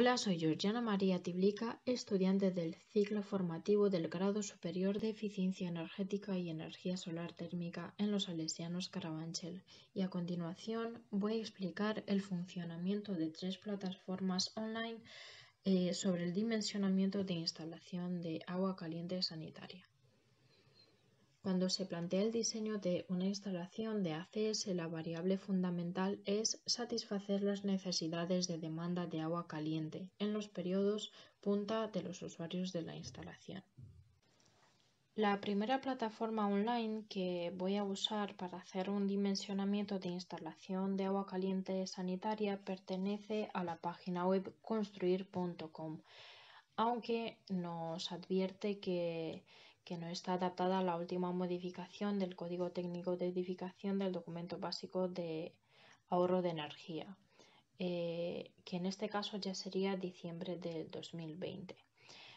Hola, soy Georgiana María Tiblica, estudiante del ciclo formativo del Grado Superior de Eficiencia Energética y Energía Solar Térmica en los Salesianos Carabanchel y a continuación voy a explicar el funcionamiento de tres plataformas online eh, sobre el dimensionamiento de instalación de agua caliente sanitaria. Cuando se plantea el diseño de una instalación de ACS, la variable fundamental es satisfacer las necesidades de demanda de agua caliente en los periodos punta de los usuarios de la instalación. La primera plataforma online que voy a usar para hacer un dimensionamiento de instalación de agua caliente sanitaria pertenece a la página web construir.com, aunque nos advierte que que no está adaptada a la última modificación del Código Técnico de Edificación del Documento Básico de Ahorro de Energía, eh, que en este caso ya sería diciembre del 2020.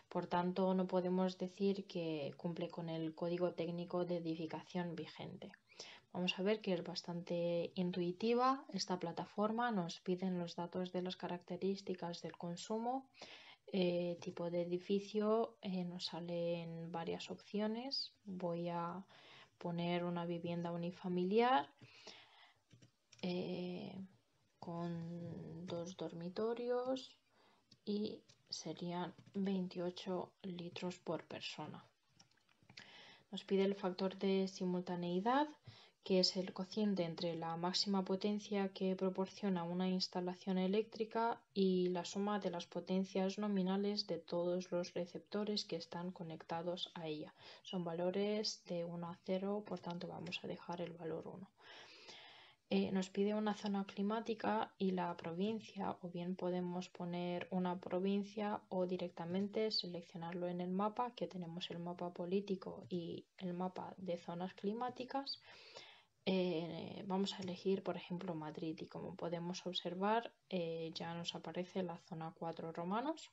Por tanto, no podemos decir que cumple con el Código Técnico de Edificación vigente. Vamos a ver que es bastante intuitiva esta plataforma, nos piden los datos de las características del consumo, eh, tipo de edificio eh, nos salen varias opciones. Voy a poner una vivienda unifamiliar eh, con dos dormitorios y serían 28 litros por persona. Nos pide el factor de simultaneidad que es el cociente entre la máxima potencia que proporciona una instalación eléctrica y la suma de las potencias nominales de todos los receptores que están conectados a ella. Son valores de 1 a 0, por tanto vamos a dejar el valor 1. Eh, nos pide una zona climática y la provincia, o bien podemos poner una provincia o directamente seleccionarlo en el mapa, que tenemos el mapa político y el mapa de zonas climáticas. Eh, vamos a elegir, por ejemplo, Madrid y como podemos observar, eh, ya nos aparece la zona 4 romanos.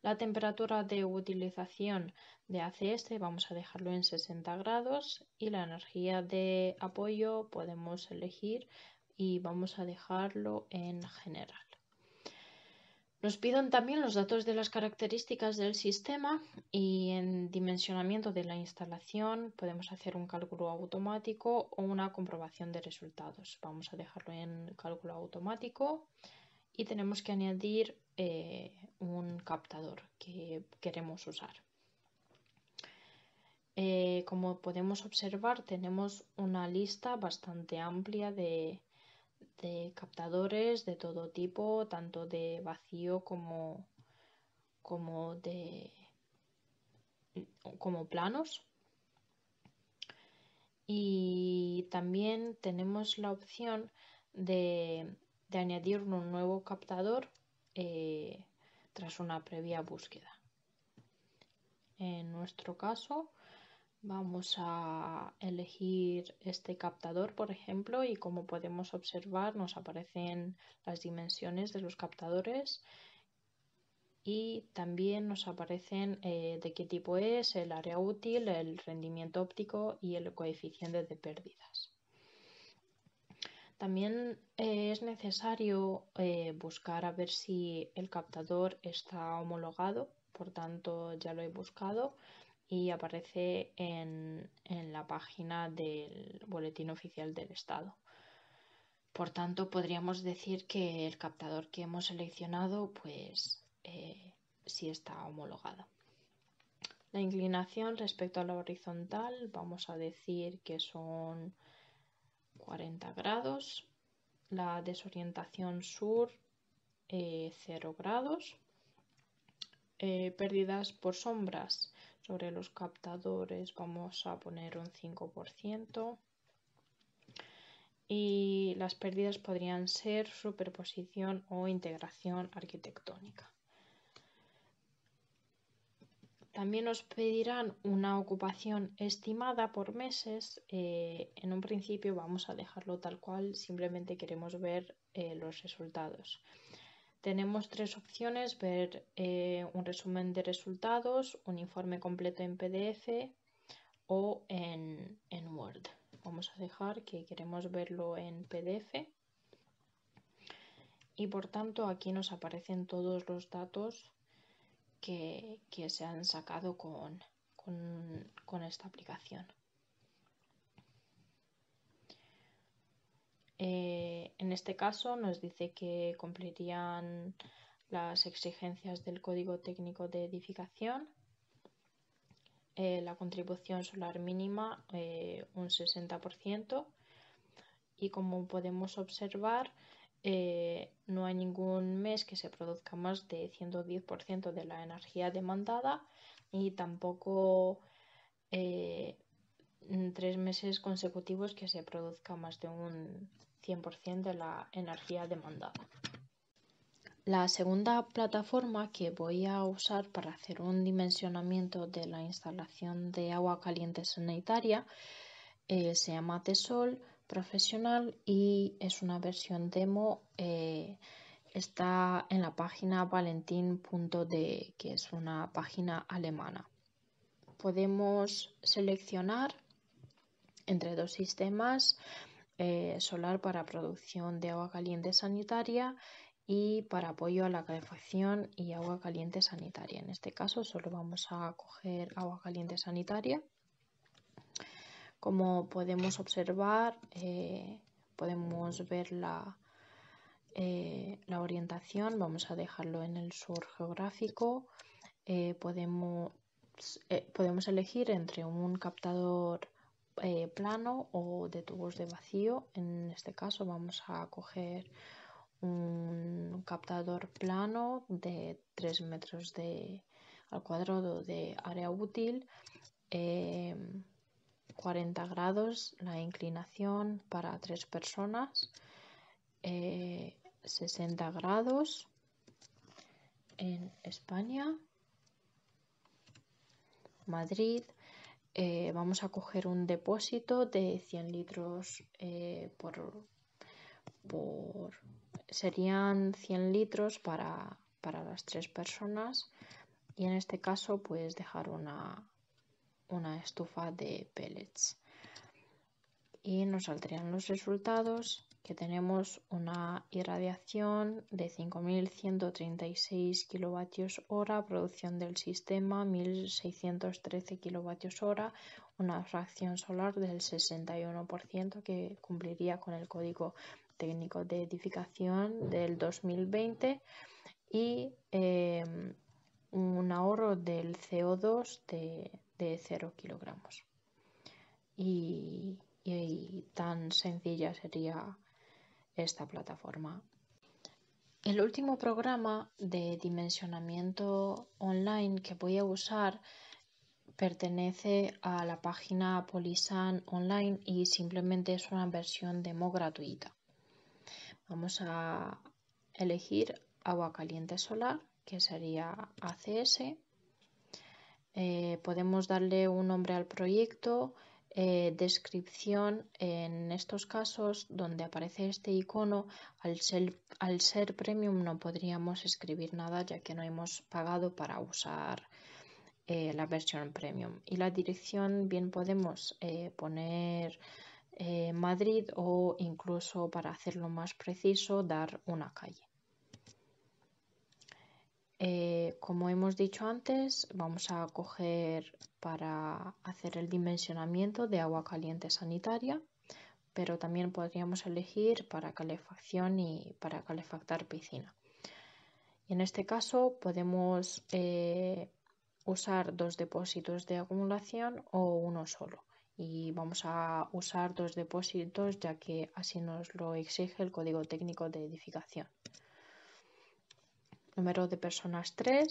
La temperatura de utilización de ACS vamos a dejarlo en 60 grados y la energía de apoyo podemos elegir y vamos a dejarlo en general. Nos piden también los datos de las características del sistema y en dimensionamiento de la instalación podemos hacer un cálculo automático o una comprobación de resultados. Vamos a dejarlo en cálculo automático y tenemos que añadir eh, un captador que queremos usar. Eh, como podemos observar tenemos una lista bastante amplia de, de captadores de todo tipo, tanto de vacío como, como de planos. Y también tenemos la opción de, añadir un nuevo captador eh, tras una previa búsqueda. En nuestro caso, Vamos a elegir este captador, por ejemplo, y como podemos observar nos aparecen las dimensiones de los captadores y también nos aparecen eh, de qué tipo es, el área útil, el rendimiento óptico y el coeficiente de pérdidas. También eh, es necesario eh, buscar a ver si el captador está homologado, por tanto ya lo he buscado y aparece en, la página del Boletín Oficial del Estado. Por tanto, podríamos decir que el captador que hemos seleccionado, pues eh, sí está homologado. La inclinación respecto a la horizontal, vamos a decir que son 40 grados. La desorientación sur, 0 eh, grados. Eh, pérdidas por sombras, sobre los captadores vamos a poner un 5% y las pérdidas podrían ser superposición o integración arquitectónica. También nos pedirán una ocupación estimada por meses. Eh, en un principio vamos a dejarlo tal cual, simplemente queremos ver eh, los resultados. Tenemos tres opciones, ver eh, un resumen de resultados, un informe completo en PDF o en, Word. Vamos a dejar que queremos verlo en PDF y por tanto aquí nos aparecen todos los datos que, se han sacado con esta aplicación. Eh, en este caso nos dice que cumplirían las exigencias del Código Técnico de Edificación, eh, la contribución solar mínima eh, un 60% y como podemos observar no hay ningún mes que se produzca más de 110% de la energía demandada y tampoco tres meses consecutivos que se produzca más de un 100% de la energía demandada. La segunda plataforma que voy a usar para hacer un dimensionamiento de la instalación de agua caliente sanitaria eh, se llama Tesol Profesional y es una versión demo. Eh, está en la página valentin.de, que es una página alemana. Podemos seleccionar entre dos sistemas eh, solar para producción de agua caliente sanitaria y para apoyo a la calefacción y agua caliente sanitaria. En este caso solo vamos a coger agua caliente sanitaria. Como podemos observar, eh, podemos ver eh, la, orientación, vamos a dejarlo en el sur geográfico. podemos, podemos elegir entre un captador eh, plano o de tubos de vacío. En este caso vamos a coger un captador plano de 3 metros de, al cuadrado de área útil, 40 em, grados la inclinación para 3 personas, 60 eh, grados en España, Madrid, eh, vamos a coger un depósito de 100 litros eh, por, serían 100 litros para, las tres personas y en este caso puedes dejar una, una estufa de pellets y nos saldrían los resultados que tenemos una irradiación de 5.136 kWh, producción del sistema 1.613 kWh, una fracción solar del 61% que cumpliría con el código técnico de edificación del 2020 y em, un ahorro del CO2 de, 0 kilogramos. y tan sencilla sería esta plataforma. El último programa de dimensionamiento online que voy a usar pertenece a la página Polisan Online y simplemente es una versión demo gratuita. Vamos a elegir agua caliente solar, que sería ACS. Eh, podemos darle un nombre al proyecto eh, descripción en estos casos donde aparece este icono al ser, premium no podríamos escribir nada ya que no hemos pagado para usar eh, la versión premium y la dirección bien podemos eh, poner Madrid o incluso para hacerlo más preciso dar una calle eh, como hemos dicho antes, vamos a coger para hacer el dimensionamiento de agua caliente sanitaria, pero también podríamos elegir para calefacción y para calefactar piscina. en este caso podemos eh, usar dos depósitos de acumulación o uno solo. Y vamos a usar dos depósitos ya que así nos lo exige el código técnico de edificación número de personas 3,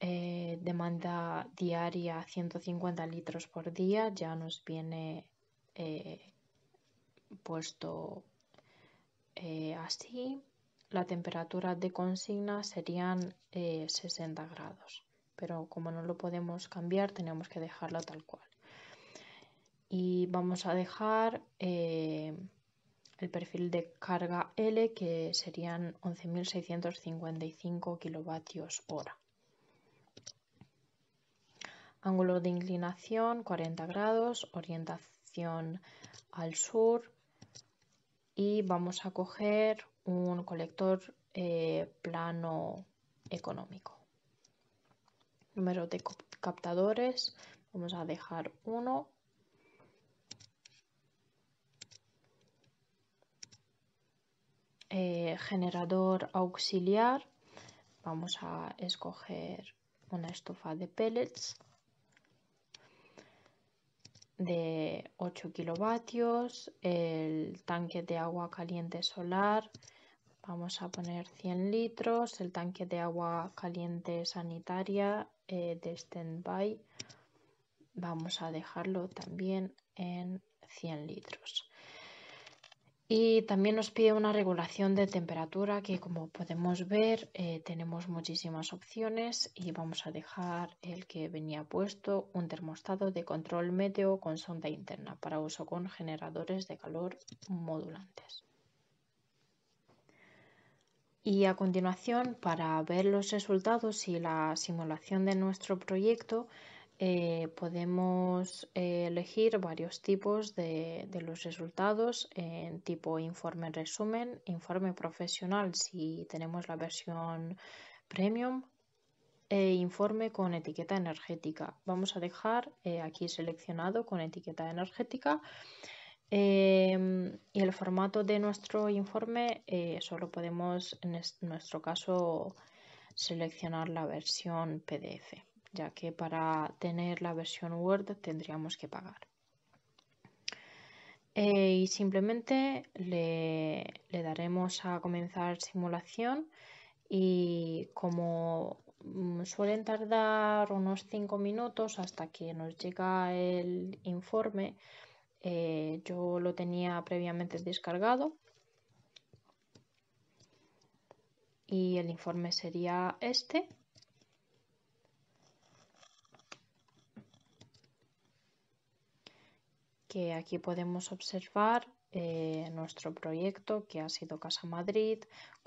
eh, demanda diaria 150 litros por día, ya nos viene eh, puesto eh, así. La temperatura de consigna serían 60 grados, pero como no lo podemos cambiar, tenemos que dejarlo tal cual. Y vamos a dejar el perfil de carga L, que serían 11.655 kilovatios hora. Ángulo de inclinación 40 grados, orientación al sur y vamos a coger un colector eh, plano económico. Número de captadores, vamos a dejar uno Eh, generador auxiliar vamos a escoger una estufa de pellets de 8 kilovatios, el tanque de agua caliente solar, vamos a poner 100 litros, el tanque de agua caliente sanitaria de eh, de standby, vamos a dejarlo también en 100 litros. Y también nos pide una regulación de temperatura que como podemos ver eh, tenemos muchísimas opciones y vamos a dejar el que venía puesto, un termostato de control meteo con sonda interna para uso con generadores de calor modulantes. Y a continuación, para ver los resultados y la simulación de nuestro proyecto, eh, podemos eh, elegir varios tipos de, los resultados en tipo informe resumen, informe profesional si tenemos la versión premium e informe con etiqueta energética. Vamos a dejar eh, aquí seleccionado con etiqueta energética. Em, y el formato de nuestro informe solo podemos, en nuestro caso, seleccionar la versión PDF ya que para tener la versión Word tendríamos que pagar. Eh, y simplemente le, daremos a comenzar simulación y como mm, suelen tardar unos 5 minutos hasta que nos llega el informe. Eh, yo lo tenía previamente descargado. Y el informe sería este. que aquí podemos observar eh, nuestro proyecto que ha sido Casa Madrid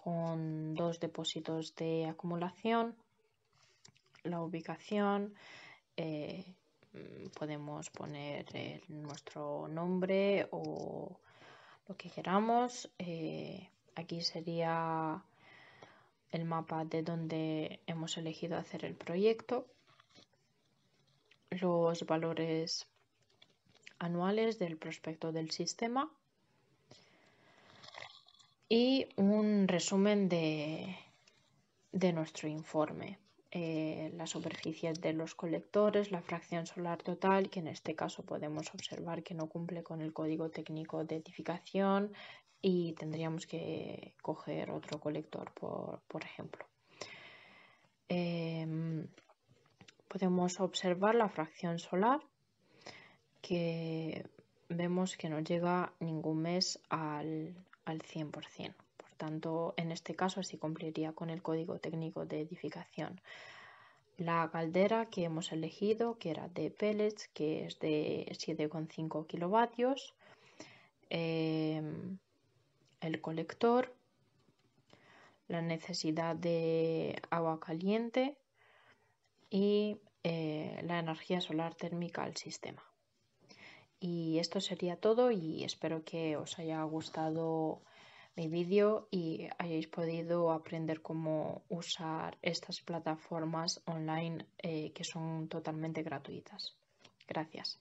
con dos depósitos de acumulación, la ubicación, eh, podemos poner eh, nuestro nombre o lo que queramos. aquí sería el mapa de donde hemos elegido hacer el proyecto, los valores anuales del prospecto del sistema y un resumen de, nuestro informe. Eh, la las superficies de los colectores, la fracción solar total, que en este caso podemos observar que no cumple con el código técnico de edificación y tendríamos que coger otro colector, por, ejemplo. Eh, podemos observar la fracción solar que vemos que no llega ningún mes al, 100%. Por tanto, en este caso así cumpliría con el código técnico de edificación. La caldera que hemos elegido, que era de pellets, que es de 7,5 kilovatios. Em, el colector, la necesidad de agua caliente y eh, la energía solar térmica al sistema. Y esto sería todo y espero que os haya gustado mi vídeo y hayáis podido aprender cómo usar estas plataformas online eh, que son totalmente gratuitas. Gracias.